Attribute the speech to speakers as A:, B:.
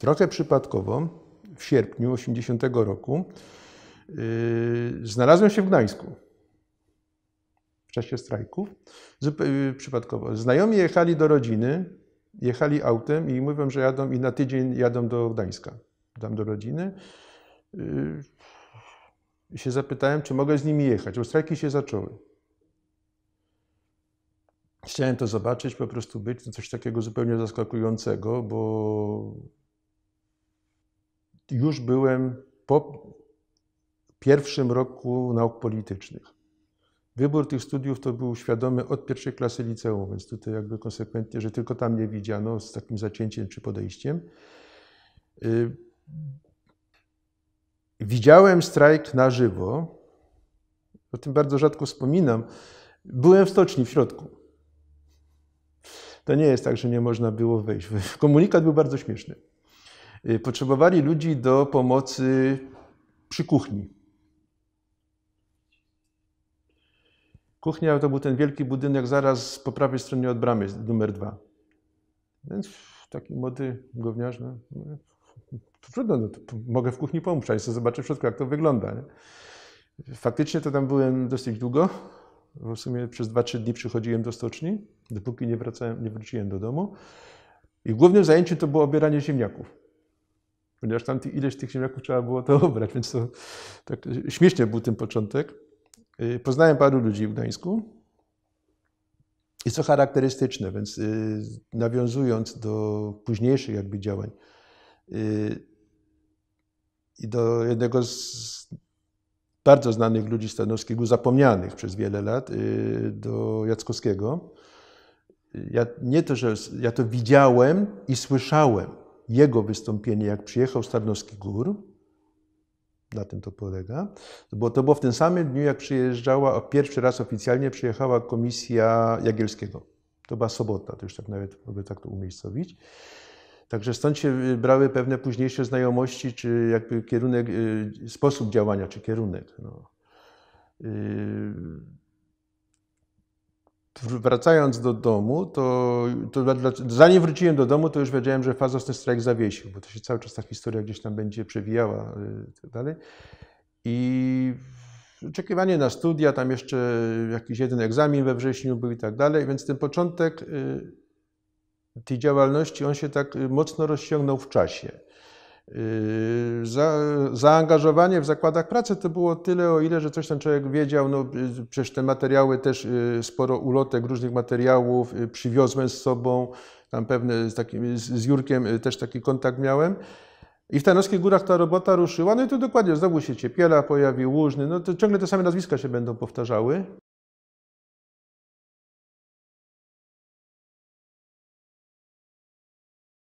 A: Trochę przypadkowo w sierpniu 80 roku yy, znalazłem się w Gdańsku w czasie strajków. Zupełnie yy, przypadkowo. Znajomi jechali do rodziny, jechali autem i mówią, że jadą i na tydzień jadą do Gdańska. Dam do rodziny. Yy, się zapytałem, czy mogę z nimi jechać, bo strajki się zaczęły. Chciałem to zobaczyć, po prostu być, no coś takiego zupełnie zaskakującego, bo już byłem po pierwszym roku nauk politycznych. Wybór tych studiów to był świadomy od pierwszej klasy liceum, więc tutaj jakby konsekwentnie, że tylko tam nie widziano z takim zacięciem czy podejściem. Y, widziałem strajk na żywo, o tym bardzo rzadko wspominam. Byłem w stoczni w środku. To nie jest tak, że nie można było wejść. Komunikat był bardzo śmieszny. Y, potrzebowali ludzi do pomocy przy kuchni. Kuchnia to był ten wielki budynek zaraz po prawej stronie od bramy, numer dwa. Więc taki młody gówniarz, no, no trudno, no, mogę w kuchni pomóc, jeszcze zobaczę wszystko, jak to wygląda. Nie? Faktycznie to tam byłem dosyć długo, w sumie przez 2-3 dni przychodziłem do stoczni, dopóki nie, wracałem, nie wróciłem do domu. I głównym zajęciem to było obieranie ziemniaków ponieważ tam ileś tych ziemniaków trzeba było to obrać, więc to tak śmiesznie był ten początek. Y, poznałem paru ludzi w Gdańsku. Jest to charakterystyczne, więc y, nawiązując do późniejszych jakby działań y, i do jednego z bardzo znanych ludzi Stanowskiego, zapomnianych przez wiele lat, do Jackowskiego. Ja, nie to, że ja to widziałem i słyszałem, jego wystąpienie, jak przyjechał z Tarnowskich Gór, na tym to polega, bo to było w tym samym dniu, jak przyjeżdżała, pierwszy raz oficjalnie przyjechała komisja Jagielskiego. To była sobota, to już tak nawet, mogę tak to umiejscowić. Także stąd się y, brały pewne późniejsze znajomości, czy jakby kierunek, y, sposób działania, czy kierunek. No. Y, wracając do domu, to, to, zanim wróciłem do domu, to już wiedziałem, że fazostny ten strajk zawiesił, bo to się cały czas ta historia gdzieś tam będzie przewijała y, i tak dalej. I oczekiwanie na studia, tam jeszcze jakiś jeden egzamin we wrześniu był i tak dalej, więc ten początek y, tej działalności, on się tak y, mocno rozciągnął w czasie. Yy, za, zaangażowanie w zakładach pracy to było tyle, o ile, że coś ten człowiek wiedział. No, yy, przecież te materiały też, yy, sporo ulotek różnych materiałów przywiozłem z sobą. Tam pewne z, takim, z Jurkiem też taki kontakt miałem. I w Tarnowskich Górach ta robota ruszyła. No i tu dokładnie znowu się Ciepiela pojawił, Łużny. No to ciągle te same nazwiska się będą powtarzały.